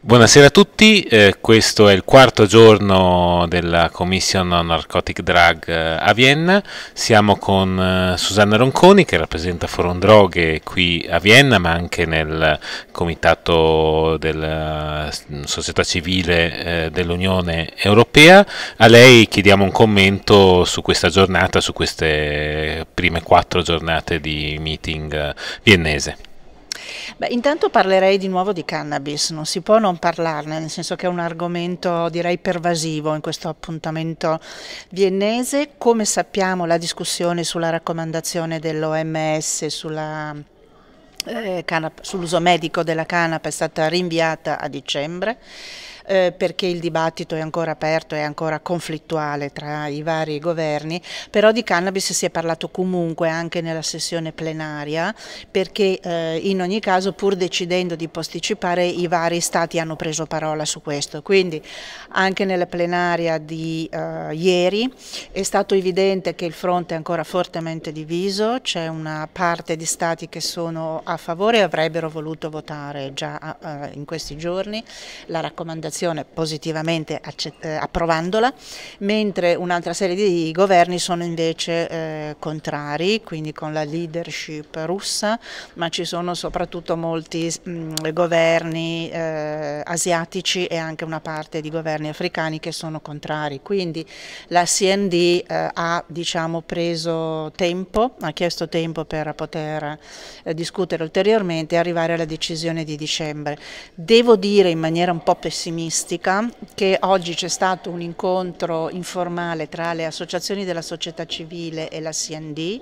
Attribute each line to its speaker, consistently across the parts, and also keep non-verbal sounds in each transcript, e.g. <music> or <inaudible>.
Speaker 1: Buonasera a tutti, eh, questo è il quarto giorno della Commission on Narcotic Drug eh, a Vienna. Siamo con eh, Susanna Ronconi che rappresenta Forum Droghe qui a Vienna ma anche nel comitato della eh, società civile eh, dell'Unione Europea. A lei chiediamo un commento su questa giornata, su queste prime quattro giornate di meeting eh, viennese.
Speaker 2: Beh, intanto parlerei di nuovo di cannabis, non si può non parlarne, nel senso che è un argomento direi pervasivo in questo appuntamento viennese. Come sappiamo la discussione sulla raccomandazione dell'OMS sulla eh, sull'uso medico della canapa è stata rinviata a dicembre eh, perché il dibattito è ancora aperto e ancora conflittuale tra i vari governi, però di cannabis si è parlato comunque anche nella sessione plenaria perché eh, in ogni caso pur decidendo di posticipare i vari stati hanno preso parola su questo, quindi anche nella plenaria di eh, ieri è stato evidente che il fronte è ancora fortemente diviso, c'è una parte di stati che sono a favore e avrebbero voluto votare già eh, in questi giorni la raccomandazione legislazione positivamente eh, approvandola, mentre un'altra serie di governi sono invece eh, contrari, quindi con la leadership russa, ma ci sono soprattutto molti mh, mm, governi eh, asiatici e anche una parte di governi africani che sono contrari. Quindi la CND eh, ha diciamo, preso tempo, ha chiesto tempo per poter eh, discutere ulteriormente e arrivare alla decisione di dicembre. Devo dire in maniera un po' pessimista urbanistica che oggi c'è stato un incontro informale tra le associazioni della società civile e la CND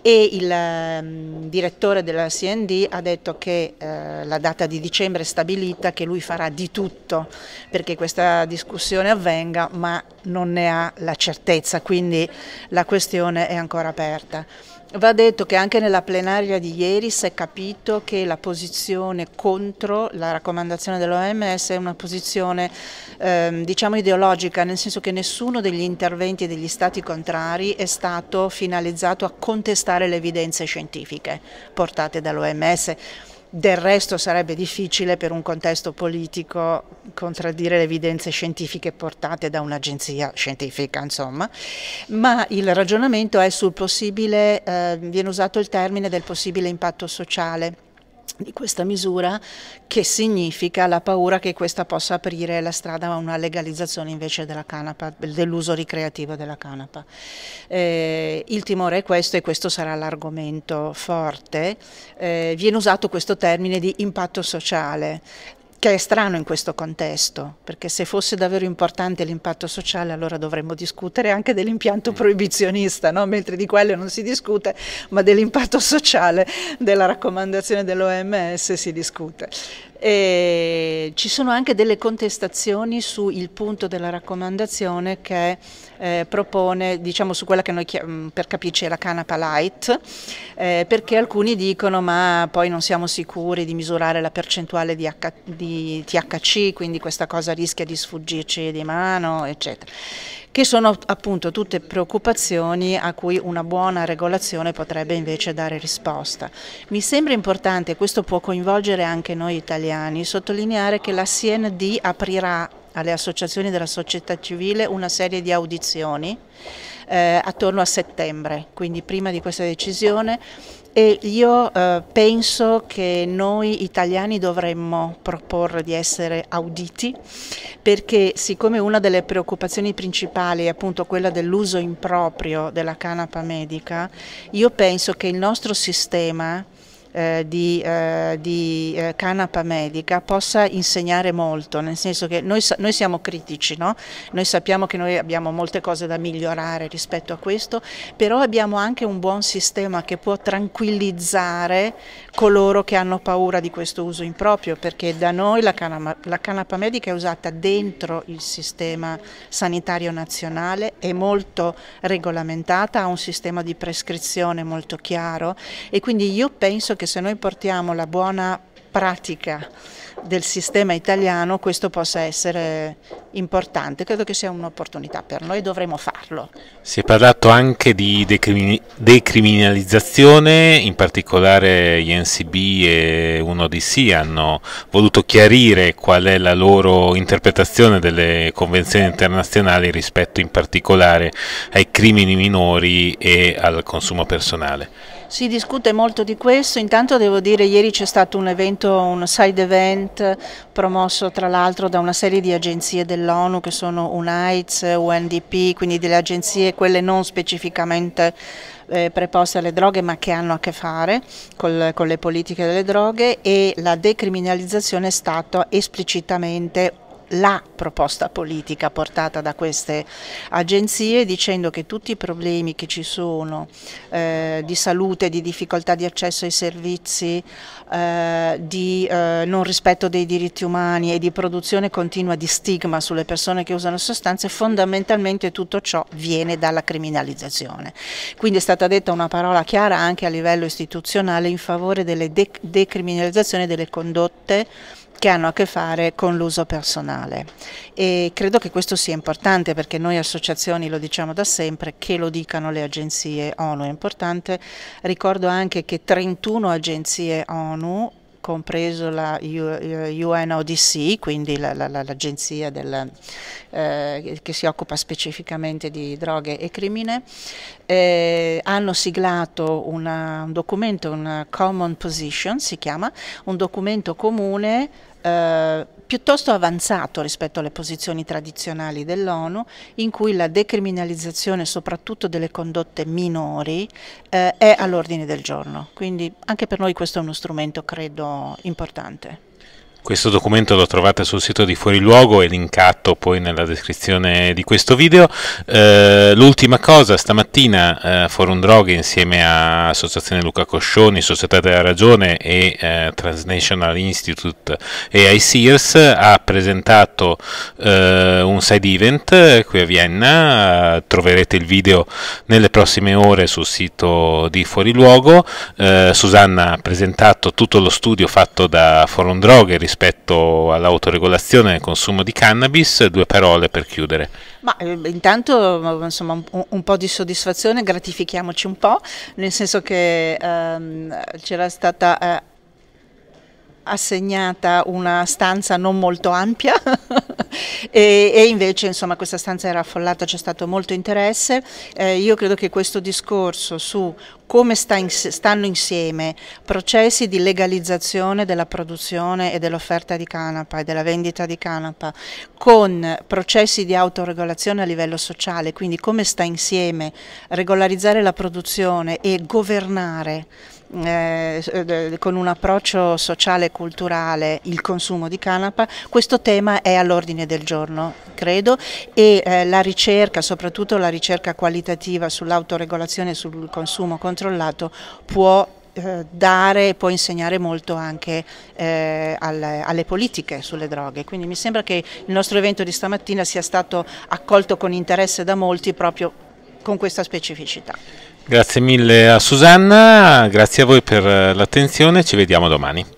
Speaker 2: e il um, direttore della CND ha detto che eh, la data di dicembre è stabilita, che lui farà di tutto perché questa discussione avvenga ma non ne ha la certezza, quindi la questione è ancora aperta. Va detto che anche nella plenaria di ieri si è capito che la posizione contro la raccomandazione dell'OMS è una posizione ehm, diciamo ideologica, nel senso che nessuno degli interventi degli stati contrari è stato finalizzato a contestare le evidenze scientifiche portate dall'OMS. Del resto sarebbe difficile per un contesto politico contraddire le evidenze scientifiche portate da un'agenzia scientifica, insomma, ma il ragionamento è sul possibile, eh, viene usato il termine del possibile impatto sociale di questa misura che significa la paura che questa possa aprire la strada a una legalizzazione invece della canapa, dell'uso ricreativo della canapa. Eh, il timore è questo e questo sarà l'argomento forte. Eh, viene usato questo termine di impatto sociale, che è strano in questo contesto, perché se fosse davvero importante l'impatto sociale allora dovremmo discutere anche dell'impianto mm. proibizionista, no? mentre di quello non si discute, ma dell'impatto sociale della raccomandazione dell'OMS si discute. E ci sono anche delle contestazioni sul punto della raccomandazione che eh, propone, diciamo su quella che noi mm, per capirci è la canapa light, eh, perché alcuni dicono ma poi non siamo sicuri di misurare la percentuale di, H- di THC, quindi questa cosa rischia di sfuggirci di mano, eccetera che sono appunto tutte preoccupazioni a cui una buona regolazione potrebbe invece dare risposta. Mi sembra importante, questo può coinvolgere anche noi italiani, italiani, sottolineare che la CND aprirà alle associazioni della società civile una serie di audizioni eh, attorno a settembre, quindi prima di questa decisione e io eh, penso che noi italiani dovremmo proporre di essere auditi perché siccome una delle preoccupazioni principali è appunto quella dell'uso improprio della canapa medica, io penso che il nostro sistema eh, di, eh, di eh, canapa medica possa insegnare molto, nel senso che noi, noi siamo critici, no? noi sappiamo che noi abbiamo molte cose da migliorare rispetto a questo, però abbiamo anche un buon sistema che può tranquillizzare coloro che hanno paura di questo uso improprio, perché da noi la canapa, la canapa medica è usata dentro il sistema sanitario nazionale, è molto regolamentata, ha un sistema di prescrizione molto chiaro e quindi io penso che che se noi portiamo la buona pratica del sistema italiano questo possa essere importante, credo che sia un'opportunità per noi e dovremo farlo.
Speaker 1: Si è parlato anche di decrimin decriminalizzazione, in particolare gli NCB e uno di hanno voluto chiarire qual è la loro interpretazione delle convenzioni internazionali rispetto in particolare ai crimini minori e al consumo personale.
Speaker 2: Si discute molto di questo, intanto devo dire ieri c'è stato un evento, un side event promosso tra l'altro da una serie di agenzie dell'ONU che sono UNAIDS, UNDP, quindi delle agenzie quelle non specificamente eh, preposte alle droghe ma che hanno a che fare col, con le politiche delle droghe e la decriminalizzazione è stata esplicitamente la proposta politica portata da queste agenzie dicendo che tutti i problemi che ci sono eh, di salute, di difficoltà di accesso ai servizi, eh, di eh, non rispetto dei diritti umani e di produzione continua di stigma sulle persone che usano sostanze, fondamentalmente tutto ciò viene dalla criminalizzazione. Quindi è stata detta una parola chiara anche a livello istituzionale in favore delle de decriminalizzazione delle condotte che hanno a che fare con l'uso personale e credo che questo sia importante perché noi associazioni lo diciamo da sempre che lo dicano le agenzie ONU è importante ricordo anche che 31 agenzie ONU compreso la UNODC, eh, quindi l'agenzia la, la, eh, che si occupa specificamente di droghe e crimine, eh, hanno siglato una, un documento, una Common Position si chiama, un documento comune eh, piuttosto avanzato rispetto alle posizioni tradizionali dell'ONU, in cui la decriminalizzazione soprattutto delle condotte minori eh, è all'ordine del giorno. Quindi anche per noi questo è uno strumento, credo, importante.
Speaker 1: Questo documento lo trovate sul sito di Fuoriluogo e linkato poi nella descrizione di questo video. Eh, l'ultima cosa, stamattina eh, Forum Droghe insieme a Associazione Luca Coscioni, Società della Ragione e eh, Transnational Institute e ICIRS ha presentato eh, un side event eh, qui a Vienna, troverete il video nelle prossime ore sul sito di Fuoriluogo. Eh, Susanna ha presentato tutto lo studio fatto da Forum Droghe rispetto rispetto all'autoregolazione nel consumo di cannabis, due parole per chiudere.
Speaker 2: Ma ehm, intanto ehm, insomma, un, un, po' di soddisfazione, gratifichiamoci un po', nel senso che ehm, c'era stata... Eh, assegnata una stanza non molto ampia <laughs> e, e, invece insomma, questa stanza era affollata, c'è stato molto interesse. Eh, io credo che questo discorso su come sta in, stanno insieme processi di legalizzazione della produzione e dell'offerta di canapa e della vendita di canapa con processi di autoregolazione a livello sociale, quindi come sta insieme regolarizzare la produzione e governare eh, eh, con un approccio sociale e culturale il consumo di canapa, questo tema è all'ordine del giorno, credo, e eh, la ricerca, soprattutto la ricerca qualitativa sull'autoregolazione e sul consumo controllato può eh, dare e può insegnare molto anche eh, alle, alle, politiche sulle droghe. Quindi mi sembra che il nostro evento di stamattina sia stato accolto con interesse da molti proprio con questa specificità.
Speaker 1: Grazie mille a Susanna, grazie a voi per eh, l'attenzione, ci vediamo domani.